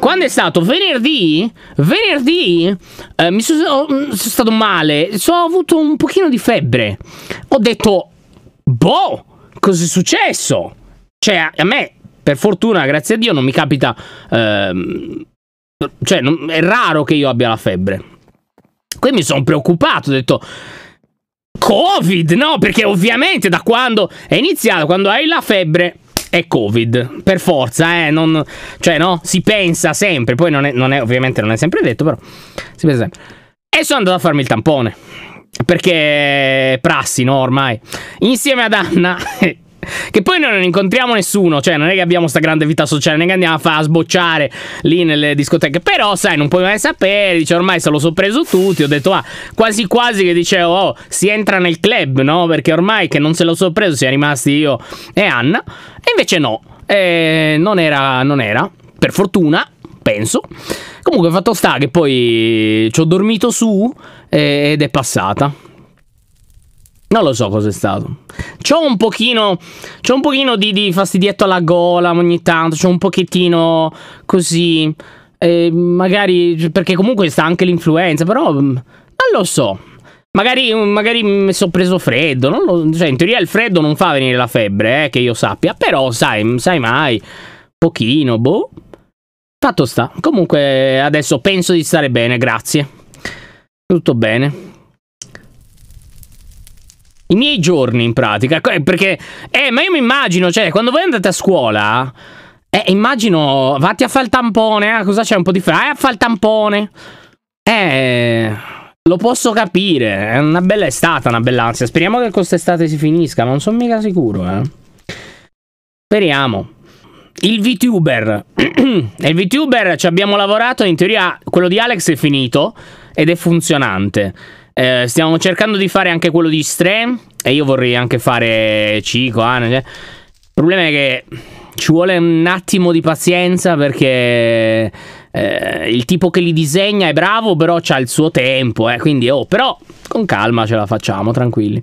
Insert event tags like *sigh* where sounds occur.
Quando è stato? Venerdì? Venerdì eh, mi sono, oh, mm, sono stato male. So, ho avuto un pochino di febbre. Ho detto, boh, cos'è successo? Cioè, a, a me, per fortuna, grazie a Dio, non mi capita... Ehm, cioè, non, è raro che io abbia la febbre. Qui mi sono preoccupato, ho detto... Covid, no? Perché ovviamente da quando è iniziato, quando hai la febbre, è Covid, per forza, eh, non, cioè no, si pensa sempre, poi non è, non è, ovviamente non è sempre detto, però si pensa sempre. E sono andato a farmi il tampone, perché prassi, no, ormai, insieme ad Anna... *laughs* Che poi noi non incontriamo nessuno, cioè non è che abbiamo sta grande vita sociale, non è che andiamo a far sbocciare lì nelle discoteche. Però, sai, non puoi mai sapere, dice ormai se lo so preso tutti, ho detto ah, quasi quasi che dicevo oh, si entra nel club, no? Perché ormai che non se lo so preso, è rimasti io e Anna. E invece no, eh, non era, non era, per fortuna, penso. Comunque fatto sta che poi ci ho dormito su eh, ed è passata. Non lo so cos'è stato. C'ho un pochino. C'ho un pochino di, di, fastidietto alla gola ogni tanto. C'ho un pochettino così. Eh, magari. Perché comunque sta anche l'influenza. Però. Mm, non lo so. Magari, mm, magari mi sono preso freddo. Lo, cioè, in teoria il freddo non fa venire la febbre, eh, che io sappia. Però, sai, mm, sai mai. Pochino, boh. Fatto sta. Comunque, adesso penso di stare bene, grazie. Tutto bene. I miei giorni in pratica, eh, perché... Eh, ma io mi immagino, cioè, quando voi andate a scuola... Eh, immagino, vatti a fare il tampone, eh, cosa c'è un po' di freddo? Eh, a fare il tampone. Eh, lo posso capire, è una bella estate, una bella ansia. Speriamo che quest'estate si finisca, non sono mica sicuro, eh. Speriamo. Il VTuber. *clears throat* il VTuber ci abbiamo lavorato, in teoria quello di Alex è finito ed è funzionante. Eh, stiamo cercando di fare anche quello di stream E io vorrei anche fare Cico, Anne. Cioè, il problema è che ci vuole un attimo di pazienza perché... Eh, il tipo che li disegna è bravo, però ha il suo tempo, eh, quindi oh, però con calma ce la facciamo, tranquilli.